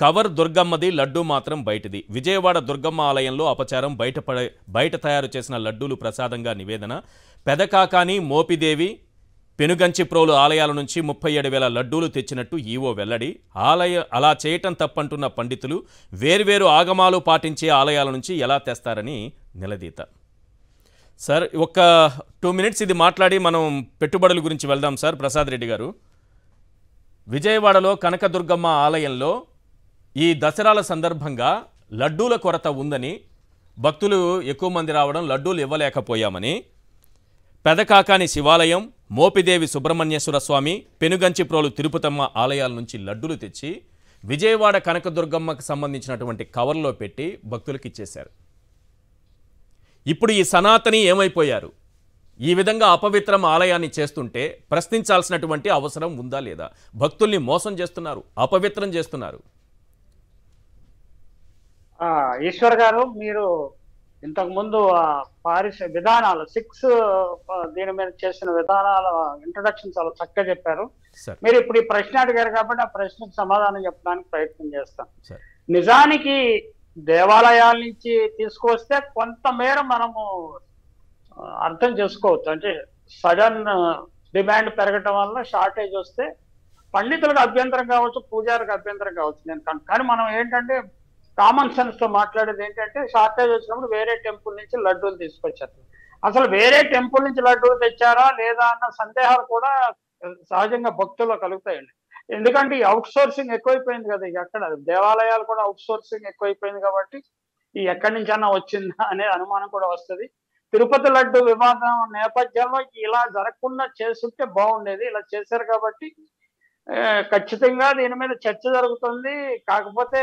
Cover దుర్గమ్మది laddu మాత్రం బయటిది విజయవాడ దుర్గమ్మ ఆలయంలో అపచారం బయటపడే బయట తయారు చేసిన లడ్డూలు ప్రసాదంగా నివేదన పెదకాకాని మోపిదేవి పెనుగంచి ప్రోలు ఆలయాల నుంచి ముప్పై ఏడు వేల లడ్డూలు తెచ్చినట్టు ఈవో వెల్లడి ఆలయ అలా చేయటం తప్పంటున్న పండితులు వేర్వేరు ఆగమాలు పాటించే ఆలయాల నుంచి ఎలా తెస్తారని నిలదీత సార్ ఒక టూ మినిట్స్ ఇది మాట్లాడి మనం పెట్టుబడుల గురించి వెళ్దాం సార్ ప్రసాద్ రెడ్డి గారు విజయవాడలో కనకదుర్గమ్మ ఆలయంలో ఈ దసరాల సందర్భంగా లడ్డూల కొరత ఉందని భక్తులు ఎక్కువ మంది రావడం లడ్డూలు ఇవ్వలేకపోయామని పెదకాకాని శివాలయం మోపిదేవి సుబ్రహ్మణ్యేశ్వర స్వామి పెనుగంచిప్రోలు తిరుపతమ్మ ఆలయాల నుంచి లడ్డూలు తెచ్చి విజయవాడ కనకదుర్గమ్మకు సంబంధించినటువంటి కవర్లో పెట్టి భక్తులకు ఇచ్చేశారు ఇప్పుడు ఈ సనాతని ఏమైపోయారు ఈ విధంగా అపవిత్రం ఆలయాన్ని చేస్తుంటే ప్రశ్నించాల్సినటువంటి అవసరం ఉందా లేదా భక్తుల్ని మోసం చేస్తున్నారు అపవిత్రం చేస్తున్నారు ఈశ్వర్ గారు మీరు ఇంతకు ముందు పారిస విధానాలు సిక్స్ దీని మీద చేసిన విధానాల ఇంట్రొడక్షన్ చాలా చక్కగా చెప్పారు మీరు ఇప్పుడు ఈ ప్రశ్న అడిగారు కాబట్టి ఆ ప్రశ్నకు సమాధానం చెప్పడానికి ప్రయత్నం చేస్తాం నిజానికి దేవాలయాల నుంచి తీసుకొస్తే కొంతమేర మనము అర్థం చేసుకోవచ్చు అంటే సడన్ డిమాండ్ పెరగటం వల్ల షార్టేజ్ వస్తే పండితులకు అభ్యంతరం కావచ్చు పూజారికి అభ్యంతరం కావచ్చు నేను కానీ మనం ఏంటంటే కామన్ సెన్స్ తో మాట్లాడేది ఏంటంటే షార్టేజ్ వచ్చినప్పుడు వేరే టెంపుల్ నుంచి లడ్డూలు తీసుకొచ్చారు అసలు వేరే టెంపుల్ నుంచి లడ్డూలు తెచ్చారా లేదా అన్న సందేహాలు కూడా సహజంగా భక్తుల్లో కలుగుతాయండి ఎందుకంటే ఈ అవుట్ సోర్సింగ్ ఎక్కువైపోయింది కదా అక్కడ దేవాలయాలు కూడా అవుట్ సోర్సింగ్ ఎక్కువైపోయింది కాబట్టి ఈ ఎక్కడి నుంచైనా వచ్చిందా అనే అనుమానం కూడా వస్తుంది తిరుపతి లడ్డు వివాదం నేపథ్యంలో ఇలా జరగకుండా చేస్తుంటే బాగుండేది ఇలా చేశారు కాబట్టి ఖచ్చితంగా దీని మీద చర్చ జరుగుతుంది కాకపోతే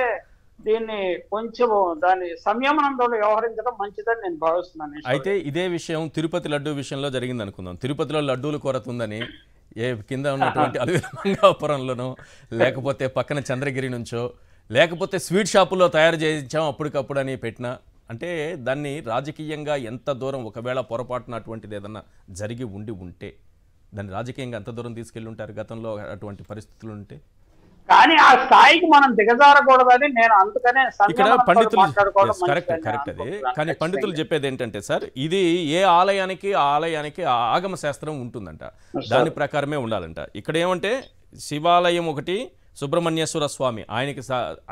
దీన్ని కొంచెం దాని సంయమనంతో వ్యవహరించడం మంచిదని నేను భావిస్తున్నాను అయితే ఇదే విషయం తిరుపతి లడ్డు విషయంలో జరిగింది అనుకుందాం తిరుపతిలో లడ్డూలు కొరత ఉందని ఏ కింద ఉన్నటువంటి అలవిరంగాపురంలోనో లేకపోతే పక్కన చంద్రగిరి నుంచో లేకపోతే స్వీట్ షాపులో తయారు చేయించాం అప్పటికప్పుడు అని పెట్టినా అంటే దాన్ని రాజకీయంగా ఎంత దూరం ఒకవేళ పొరపాటున అటువంటిది ఏదన్నా జరిగి ఉండి ఉంటే దాన్ని రాజకీయంగా ఎంత దూరం తీసుకెళ్ళి ఉంటారు గతంలో అటువంటి పరిస్థితులు ఉంటే కానీ ఆ స్థాయికి మనం దిగజారకూడదని నేను అందుకనే ఇక్కడ పండితులు కరెక్ట్ కరెక్ట్ అది కానీ పండితులు చెప్పేది ఏంటంటే సార్ ఇది ఏ ఆలయానికి ఆలయానికి ఆగమ శాస్త్రం ఉంటుందంట దాని ప్రకారమే ఉండాలంట ఇక్కడ ఏమంటే శివాలయం ఒకటి సుబ్రహ్మణ్యేశ్వర స్వామి ఆయనకి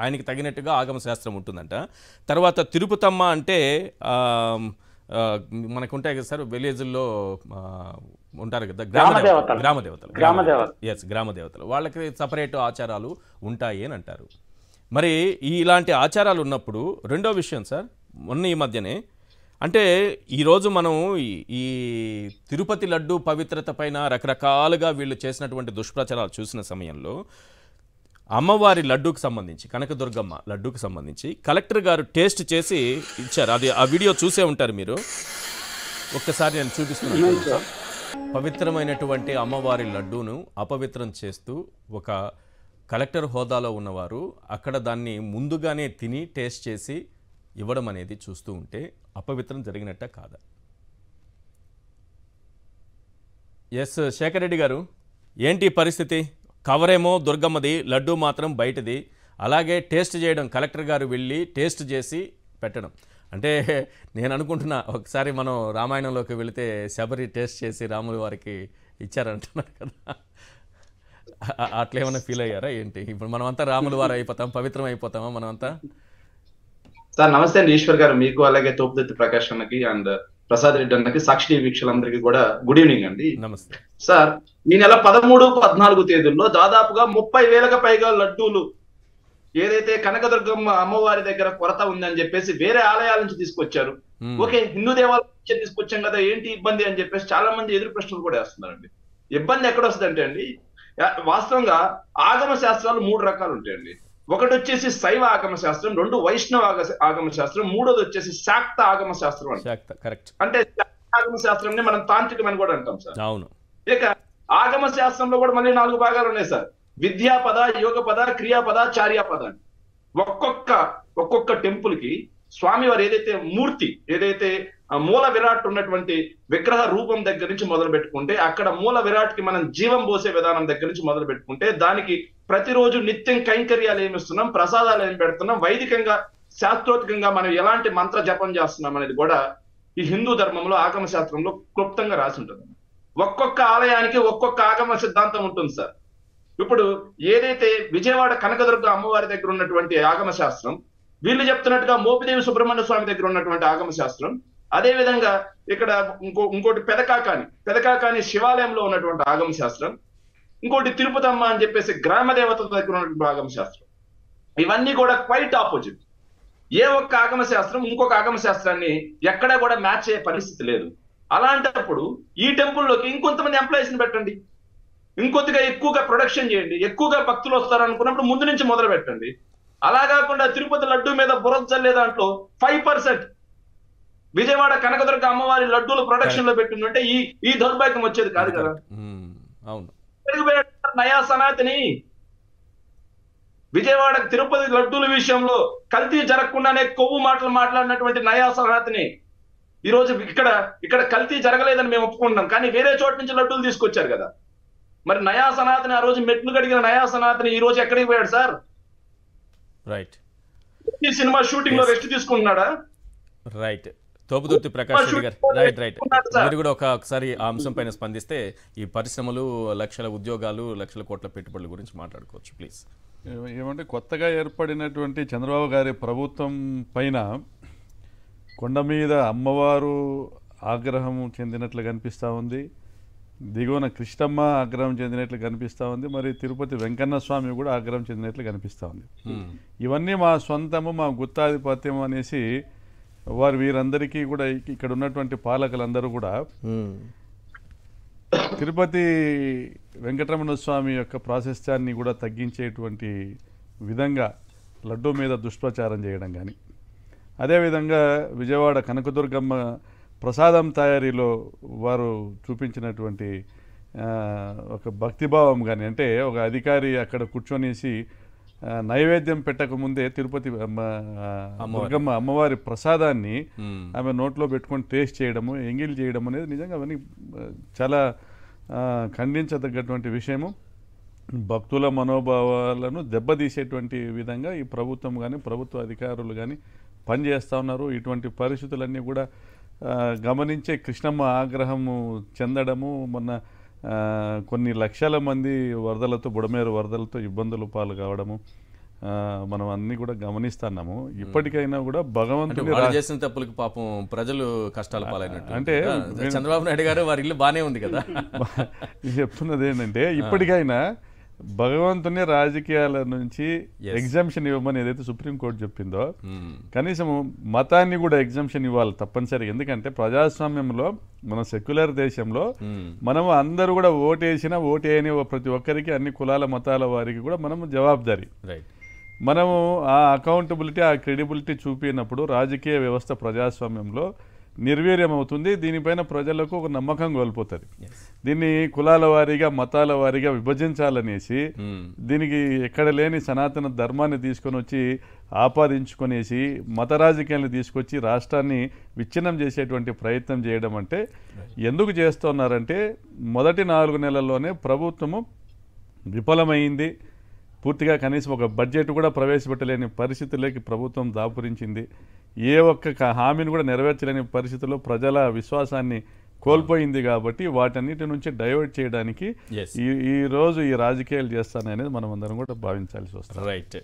ఆయనకి తగినట్టుగా ఆగమ శాస్త్రం ఉంటుందంట తర్వాత తిరుపతమ్మ అంటే మనకుంటాయి కదా సార్ విలేజ్లో ఉంటారు కదా గ్రామ దేవతలు గ్రామ దేవతలు గ్రామ దేవతలు ఎస్ గ్రామ దేవతలు వాళ్ళకి సపరేట్ ఆచారాలు ఉంటాయి అని అంటారు మరి ఇలాంటి ఆచారాలు ఉన్నప్పుడు రెండో విషయం సార్ మొన్న ఈ మధ్యనే అంటే ఈరోజు మనం ఈ తిరుపతి లడ్డు పవిత్రత పైన రకరకాలుగా వీళ్ళు చేసినటువంటి దుష్ప్రచారాలు చూసిన సమయంలో అమ్మవారి లడ్డూకి సంబంధించి కనకదుర్గమ్మ లడ్డూకి సంబంధించి కలెక్టర్ గారు టేస్ట్ చేసి ఇచ్చారు అది ఆ వీడియో చూసే ఉంటారు మీరు ఒక్కసారి నేను చూపిస్తున్నాను పవిత్రమైనటువంటి అమ్మవారి లడ్డూను అపవిత్రం చేస్తూ ఒక కలెక్టర్ హోదాలో ఉన్నవారు అక్కడ దాన్ని ముందుగానే తిని టేస్ట్ చేసి ఇవ్వడం అనేది చూస్తూ ఉంటే అపవిత్రం జరిగినట్ట కాదా ఎస్ శేఖర్ రెడ్డి గారు ఏంటి పరిస్థితి కవరేమో దుర్గమ్మది లడ్డూ మాత్రం బయటది అలాగే టేస్ట్ చేయడం కలెక్టర్ గారు వెళ్ళి టేస్ట్ చేసి పెట్టడం అంటే నేను అనుకుంటున్నా ఒకసారి మనం రామాయణంలోకి వెళితే శబరి టేస్ట్ చేసి రాములు వారికి ఇచ్చారంటున్నారు కదా అట్లా ఏమైనా ఫీల్ అయ్యారా ఏంటి ఇప్పుడు మనమంతా రాములు వారు అయిపోతాం పవిత్రం అయిపోతామా మనమంతా సార్ నమస్తే అండి ఈశ్వర్ గారు మీకు అలాగే తోపుదత్తి ప్రకాష్ అన్నకి అండ్ ప్రసాద్ రెడ్డి అన్నకి సాక్షి వీక్షలందరికీ కూడా గుడ్ ఈవినింగ్ అండి నమస్తే సార్ ఈ నెల పదమూడు పద్నాలుగు తేదీల్లో దాదాపుగా ముప్పై వేలకు పైగా లడ్డూలు ఏదైతే కనకదుర్గమ్మ అమ్మవారి దగ్గర కొరత ఉందని చెప్పేసి వేరే ఆలయాల నుంచి తీసుకొచ్చారు ఓకే హిందూ దేవాలయం నుంచి తీసుకొచ్చాం కదా ఏంటి ఇబ్బంది అని చెప్పేసి చాలా మంది ఎదురు ప్రశ్నలు కూడా వేస్తున్నారండి ఇబ్బంది ఎక్కడ అంటే అండి వాస్తవంగా ఆగమ శాస్త్రాలు మూడు రకాలు ఉంటాయండి ఒకటి వచ్చేసి శైవ ఆగమ శాస్త్రం రెండు వైష్ణవ ఆగమ శాస్త్రం మూడోది వచ్చేసి శాక్త ఆగమ శాస్త్రం అంటే ఆగమ శాస్త్రం మనం తాంత్రికమని కూడా అంటాం సార్ అవును ఇక ఆగమ శాస్త్రంలో కూడా మళ్ళీ నాలుగు భాగాలు ఉన్నాయి సార్ విద్యాపద యోగపద క్రియాపద చార్యాపద పద ఒక్కొక్క ఒక్కొక్క టెంపుల్ కి స్వామి వారు ఏదైతే మూర్తి ఏదైతే మూల విరాట్ ఉన్నటువంటి విగ్రహ రూపం దగ్గర నుంచి మొదలు పెట్టుకుంటే అక్కడ మూల విరాట్ కి మనం జీవం పోసే విధానం దగ్గర నుంచి మొదలు పెట్టుకుంటే దానికి ప్రతిరోజు నిత్యం కైంకర్యాలు ఏమి ఇస్తున్నాం ప్రసాదాలు ఏమి పెడుతున్నాం వైదికంగా శాస్త్రోత్కంగా మనం ఎలాంటి మంత్ర జపం చేస్తున్నాం అనేది కూడా ఈ హిందూ ధర్మంలో ఆగమ శాస్త్రంలో క్లుప్తంగా రాసి ఉంటుంది ఒక్కొక్క ఆలయానికి ఒక్కొక్క ఆగమ సిద్ధాంతం ఉంటుంది సార్ ఇప్పుడు ఏదైతే విజయవాడ కనకదుర్గ అమ్మవారి దగ్గర ఉన్నటువంటి ఆగమ శాస్త్రం వీళ్ళు చెప్తున్నట్టుగా మోపిదేవి సుబ్రహ్మణ్య స్వామి దగ్గర ఉన్నటువంటి ఆగమ శాస్త్రం అదే విధంగా ఇక్కడ ఇంకో ఇంకోటి పెదకాకాని పెదకాకాని శివాలయంలో ఉన్నటువంటి ఆగమ శాస్త్రం ఇంకోటి తిరుపతమ్మ అని చెప్పేసి గ్రామ దేవత దగ్గర ఉన్నటువంటి ఆగమ శాస్త్రం ఇవన్నీ కూడా క్వైట్ ఆపోజిట్ ఏ ఒక్క ఆగమ శాస్త్రం ఇంకొక ఆగమ శాస్త్రాన్ని ఎక్కడా కూడా మ్యాచ్ అయ్యే పరిస్థితి లేదు అలాంటప్పుడు ఈ టెంపుల్లోకి ఇంకొంతమంది ఎంప్లాయీస్ని పెట్టండి ఇంకొద్దిగా ఎక్కువగా ప్రొడక్షన్ చేయండి ఎక్కువగా భక్తులు వస్తారు అనుకున్నప్పుడు ముందు నుంచి మొదలు పెట్టండి అలా కాకుండా తిరుపతి లడ్డు మీద బురద చల్లే దాంట్లో ఫైవ్ పర్సెంట్ విజయవాడ కనకదుర్గ అమ్మవారి లడ్డూలు ప్రొడక్షన్ లో పెట్టిందంటే ఈ ఈ దౌర్భాగ్యం వచ్చేది కాదు కదా hmm. నయా సనాతిని విజయవాడ తిరుపతి లడ్డూల విషయంలో కల్తీ జరగకుండానే కొవ్వు మాటలు మాట్లాడినటువంటి నయా సనాతిని ఈ రోజు ఇక్కడ ఇక్కడ కల్తీ జరగలేదని మేము ఒప్పుకుంటున్నాం కానీ వేరే చోట నుంచి లడ్డూలు తీసుకొచ్చారు కదా మరి నయా సనాతని ఆ రోజు మెట్లు కడిగిన నయా సనాతని ఈ రోజు ఎక్కడికి పోయాడు సార్ రైట్ ఈ సినిమా షూటింగ్ లో రెస్ట్ తీసుకుంటున్నాడా రైట్ తోపుదుర్తి ప్రకాష్ రెడ్డి గారు రైట్ రైట్ మీరు కూడా ఒక ఒకసారి ఆ అంశం పైన స్పందిస్తే ఈ పరిశ్రమలు లక్షల ఉద్యోగాలు లక్షల కోట్ల పెట్టుబడుల గురించి మాట్లాడుకోవచ్చు ప్లీజ్ ఏమంటే కొత్తగా ఏర్పడినటువంటి చంద్రబాబు గారి ప్రభుత్వం పైన కొండ మీద అమ్మవారు ఆగ్రహం చెందినట్లు కనిపిస్తూ ఉంది దిగువన కృష్ణమ్మ ఆగ్రహం చెందినట్లు కనిపిస్తూ ఉంది మరి తిరుపతి వెంకన్న స్వామి కూడా ఆగ్రహం చెందినట్లు కనిపిస్తూ ఉంది ఇవన్నీ మా సొంతము మా గుత్తాధిపత్యం అనేసి వారు వీరందరికీ కూడా ఇక్కడ ఉన్నటువంటి పాలకులందరూ కూడా తిరుపతి వెంకటరమణ స్వామి యొక్క ప్రాశస్త్యాన్ని కూడా తగ్గించేటువంటి విధంగా లడ్డూ మీద దుష్ప్రచారం చేయడం కానీ అదేవిధంగా విజయవాడ కనకదుర్గమ్మ ప్రసాదం తయారీలో వారు చూపించినటువంటి ఒక భక్తిభావం కానీ అంటే ఒక అధికారి అక్కడ కూర్చొనేసి నైవేద్యం పెట్టకముందే తిరుపతి దుర్గమ్మ అమ్మవారి ప్రసాదాన్ని ఆమె నోట్లో పెట్టుకొని టేస్ట్ చేయడము ఎంగిల్ చేయడం అనేది నిజంగా అవన్నీ చాలా ఖండించదగ్గటువంటి విషయము భక్తుల మనోభావాలను దెబ్బతీసేటువంటి విధంగా ఈ ప్రభుత్వం కానీ ప్రభుత్వ అధికారులు కానీ పనిచేస్తూ ఉన్నారు ఇటువంటి పరిస్థితులన్నీ కూడా గమనించే కృష్ణమ్మ ఆగ్రహము చెందడము మొన్న కొన్ని లక్షల మంది వరదలతో బుడమేరు వరదలతో ఇబ్బందులు పాలు కావడము మనం అన్ని కూడా గమనిస్తున్నాము ఇప్పటికైనా కూడా భగవంతుడి చేసిన తప్పులకు పాపం ప్రజలు కష్టాలు పాలైనట్టు అంటే చంద్రబాబు నాయుడు గారు వారి ఇల్లు బాగానే ఉంది కదా చెప్తున్నది ఏంటంటే ఇప్పటికైనా భగవంతుని రాజకీయాల నుంచి ఎగ్జామ్షన్ ఇవ్వమని ఏదైతే సుప్రీంకోర్టు చెప్పిందో hmm. కనీసం మతాన్ని కూడా ఎగ్జామ్షన్ ఇవ్వాలి తప్పనిసరి ఎందుకంటే ప్రజాస్వామ్యంలో మన సెక్యులర్ దేశంలో hmm. మనం అందరూ కూడా ఓటేసినా ఓటేయని ప్రతి ఒక్కరికి అన్ని కులాల మతాల వారికి కూడా మనం జవాబుదారి మనము ఆ అకౌంటబిలిటీ ఆ క్రెడిబిలిటీ చూపినప్పుడు రాజకీయ వ్యవస్థ ప్రజాస్వామ్యంలో నిర్వీర్యం అవుతుంది దీనిపైన ప్రజలకు ఒక నమ్మకం కోల్పోతుంది దీన్ని కులాల వారీగా మతాల వారీగా విభజించాలనేసి hmm. దీనికి ఎక్కడ లేని సనాతన ధర్మాన్ని తీసుకొని వచ్చి ఆపాదించుకునేసి మత రాజకీయాలను తీసుకొచ్చి రాష్ట్రాన్ని విచ్ఛిన్నం చేసేటువంటి ప్రయత్నం చేయడం అంటే ఎందుకు చేస్తున్నారంటే మొదటి నాలుగు నెలల్లోనే ప్రభుత్వము విఫలమైంది పూర్తిగా కనీసం ఒక బడ్జెట్ కూడా ప్రవేశపెట్టలేని పరిస్థితుల్లోకి ప్రభుత్వం దాపురించింది ఏ ఒక్క హామీని కూడా నెరవేర్చలేని పరిస్థితుల్లో ప్రజల విశ్వాసాన్ని కోల్పోయింది కాబట్టి వాటన్నిటి నుంచి డైవర్ట్ చేయడానికి ఈ రోజు ఈ రాజకీయాలు చేస్తాననేది మనం అందరం కూడా భావించాల్సి వస్తుంది రైట్